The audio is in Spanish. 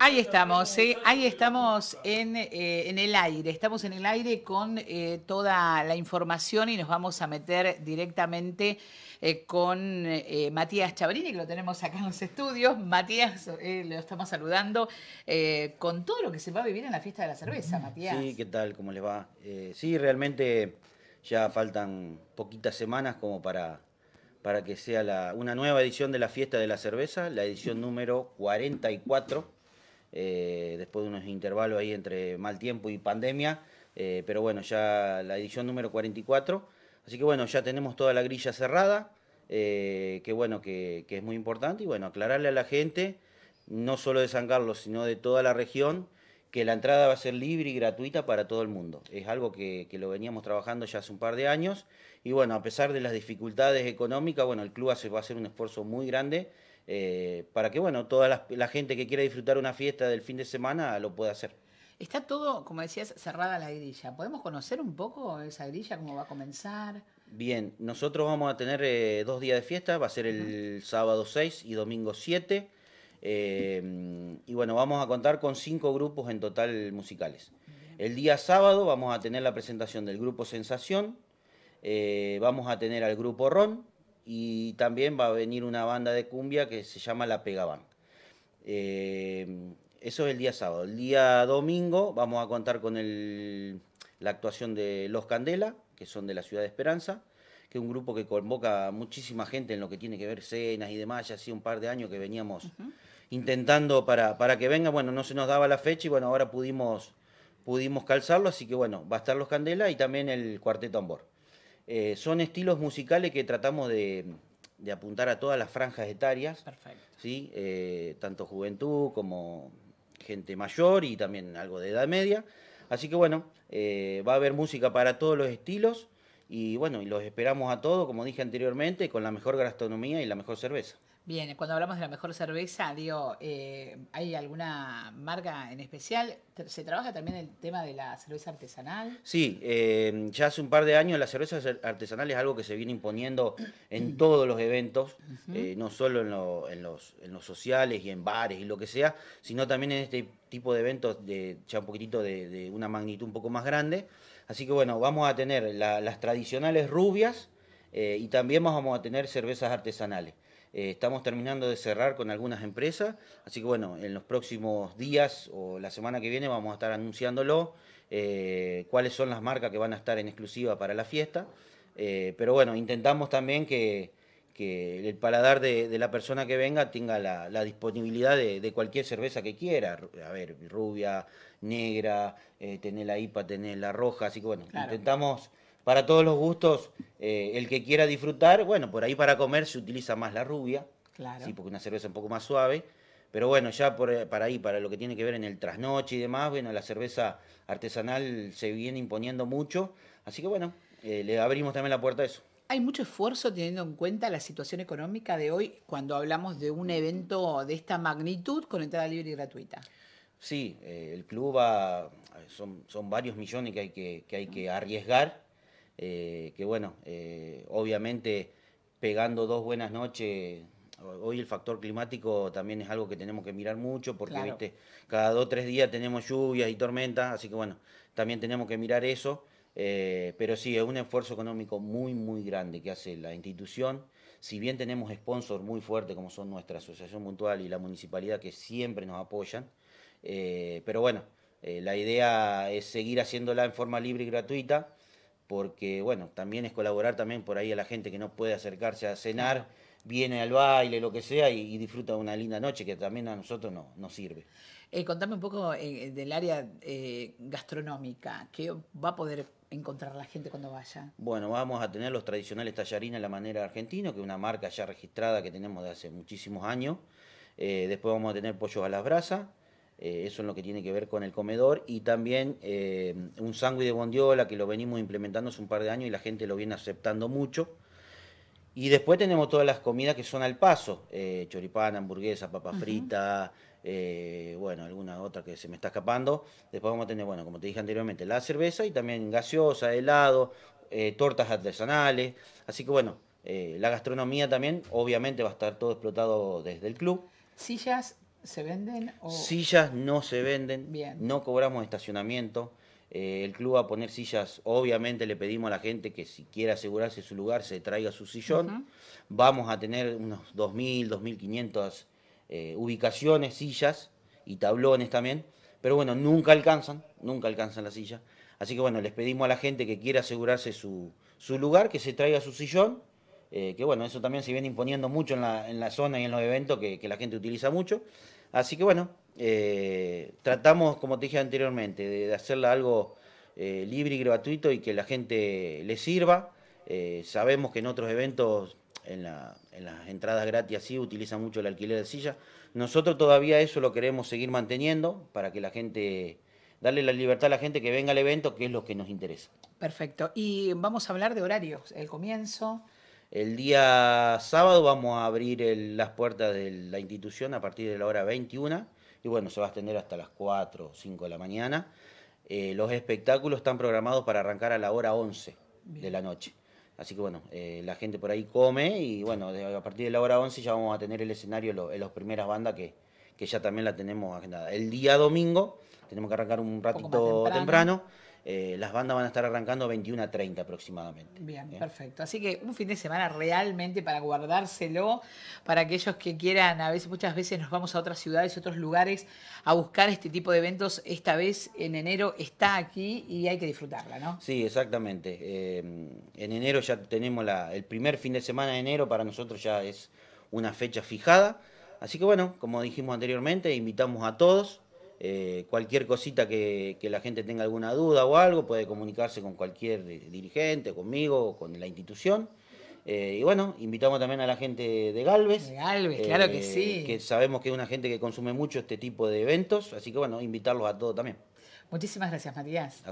Ahí estamos, eh, ahí estamos eh, en, el aire, estamos en el aire con eh, toda la información y nos vamos a meter directamente con Matías Chabrini, que lo tenemos acá en los estudios. Matías, lo estamos saludando con todo lo que se va a vivir en la fiesta de la cerveza, Matías. Sí, ¿qué tal? ¿Cómo les va? sí, realmente ya faltan poquitas semanas como para para que sea una nueva edición de la fiesta de la cerveza, la edición número 44. Eh, después de unos intervalos ahí entre mal tiempo y pandemia, eh, pero bueno, ya la edición número 44, así que bueno, ya tenemos toda la grilla cerrada, eh, que bueno, que, es muy importante, y bueno, aclararle a la gente, no solo de San Carlos, sino de toda la región, que la entrada va a ser libre y gratuita para todo el mundo. Es algo que, que, lo veníamos trabajando ya hace un par de años y bueno, a pesar de las dificultades económicas, bueno, el club va a hacer un esfuerzo muy grande eh, para que, bueno, toda la, gente que quiera disfrutar una fiesta del fin de semana lo pueda hacer. Está todo, como decías, cerrada la grilla. ¿Podemos conocer un poco esa grilla, cómo va a comenzar? Bien, nosotros vamos a tener eh, dos días de fiesta, va a ser el sábado 6 y domingo 7. Eh, y bueno, vamos a contar con cinco grupos en total musicales. El día sábado vamos a tener la presentación del grupo Sensación, vamos a tener al grupo Ron, y también va a venir una banda de cumbia que se llama La Pegaban. Eh, eso es el día sábado. El día domingo vamos a contar con la actuación de Los Candela, que son de la ciudad de Esperanza, que es un grupo que convoca muchísima gente en lo que tiene que ver cenas y demás. Ya hacía un par de años que veníamos intentando para, para que venga. Bueno, no se nos daba la fecha y bueno, ahora pudimos, pudimos calzarlo. Así que bueno, va a estar Los Candela y también el Cuarteto Ambor. Eh, son estilos musicales que tratamos de, apuntar a todas las franjas etarias. ¿sí? Eh, tanto juventud como gente mayor y también algo de edad media. Así que bueno, eh, va a haber música para todos los estilos y bueno, y los esperamos a todos, como dije anteriormente, con la mejor gastronomía y la mejor cerveza. Bien, cuando hablamos de la mejor cerveza, Dio, eh, ¿hay alguna marca en especial? ¿Se trabaja también el tema de la cerveza artesanal? Sí, eh, ya hace un par de años la cerveza artesanal es algo que se viene imponiendo en todos los eventos, eh, no solo en, los, sociales y en bares y lo que sea, sino también en este tipo de eventos de, ya un poquitito de, una magnitud un poco más grande. Así que bueno, vamos a tener las tradicionales rubias y también vamos a tener cervezas artesanales. Eh, estamos terminando de cerrar con algunas empresas, así que bueno, en los próximos días o la semana que viene vamos a estar anunciándolo eh, cuáles son las marcas que van a estar en exclusiva para la fiesta. Eh, pero bueno, intentamos también que, el paladar de, la persona que venga tenga la, disponibilidad de, cualquier cerveza que quiera. A ver, rubia, negra, tener la IPA, tener la roja. Así que bueno, intentamos para todos los gustos, eh, el que quiera disfrutar, bueno, por ahí para comer se utiliza más la rubia, claro. ¿sí? porque una cerveza un poco más suave, pero bueno, ya eh, para ahí, para lo que tiene que ver en el trasnoche y demás, bueno, la cerveza artesanal se viene imponiendo mucho, así que bueno, eh, le abrimos también la puerta a eso. Hay mucho esfuerzo teniendo en cuenta la situación económica de hoy cuando hablamos de un evento de esta magnitud con entrada libre y gratuita. Sí, el club son, varios millones que hay que, hay que arriesgar eh, que bueno, eh, obviamente pegando dos buenas noches, hoy el factor climático también es algo que tenemos que mirar mucho, porque viste, cada dos o tres días tenemos lluvias y tormentas, así que bueno, también tenemos que mirar eso. Eh, pero sí, es un esfuerzo económico muy, muy grande que hace la institución. Si bien tenemos sponsors muy fuertes como son nuestra Asociación Mutual y la Municipalidad que siempre nos apoyan, pero bueno, la idea es seguir haciéndola en forma libre y gratuita porque bueno, también es colaborar también por ahí a la gente que no puede acercarse a cenar, viene al baile, lo que sea, y, disfruta una linda noche que también a nosotros no, nos sirve. Eh, contame un poco eh, del área eh, gastronómica, ¿qué va a poder encontrar la gente cuando vaya? Bueno, vamos a tener los tradicionales tallarines a la manera argentina, que es una marca ya registrada que tenemos de hace muchísimos años. después vamos a tener pollos a las brasas eh, eso es lo que tiene que ver con el comedor. Y también eh, un sándwich de bondiola que lo venimos implementando hace un par de años y la gente lo viene aceptando mucho. Y después tenemos todas las comidas que son al paso, eh, choripán, hamburguesa, papa frita, bueno, alguna otra que se me está escapando. Después vamos a tener, bueno, como te dije anteriormente, la cerveza y también gaseosa, helado, tortas artesanales. Así que bueno, la gastronomía también, obviamente va a estar todo explotado desde el club. Sillas se venden? Sillas no se venden, no cobramos estacionamiento. Eh, el club va a poner sillas, obviamente le pedimos a la gente que si quiere asegurarse su lugar se traiga su sillón. Vamos a tener unos 2.000, 2.500 eh, ubicaciones, sillas y tablones también. Pero bueno, nunca alcanzan, nunca alcanzan las sillas. Así que bueno, les pedimos a la gente que quiera asegurarse su, lugar, que se traiga su sillón. Eh, que bueno, eso también se viene imponiendo mucho en la, en la zona y en los eventos que, que la gente utiliza mucho. Así que bueno, eh, tratamos, como te dije anteriormente, de, hacerla algo eh, libre y gratuito y que la gente le sirva. Eh, sabemos que en otros eventos, en, las entradas gratis, sí utilizan mucho el alquiler de silla. Nosotros todavía eso lo queremos seguir manteniendo para que la gente, darle la libertad a la gente que venga al evento, que es lo que nos interesa. Perfecto. Y vamos a hablar de horarios, el comienzo. El día sábado vamos a abrir las puertas de la institución a partir de la hora 21 y bueno, se va a extender hasta las 4 o 5 de la mañana. Eh, los espectáculos están programados para arrancar a la hora 11 de la noche. Así que bueno, eh, la gente por ahí come y bueno, a partir de la hora 11 ya vamos a tener el escenario en las primeras bandas que, ya también la tenemos agendada. El día domingo tenemos que arrancar un ratito temprano eh, las bandas van a estar arrancando 21 a 30 aproximadamente. Bien, ¿Eh? perfecto. Así que un fin de semana realmente para guardárselo, para aquellos que quieran, a veces, muchas veces nos vamos a otras ciudades, otros lugares a buscar este tipo de eventos. Esta vez en enero está aquí y hay que disfrutarla, ¿no? Sí, exactamente. Eh, en enero ya tenemos la, el primer fin de semana de enero, para nosotros ya es una fecha fijada. Así que bueno, como dijimos anteriormente, invitamos a todos eh, cualquier cosita que, la gente tenga alguna duda o algo, puede comunicarse con cualquier eh, dirigente, conmigo, con la institución. Eh, y bueno, invitamos también a la gente de Galvez. De Galvez, claro que sí. Que sabemos que es una gente que consume mucho este tipo de eventos, así que bueno, invitarlos a todos también. Muchísimas gracias, Matías.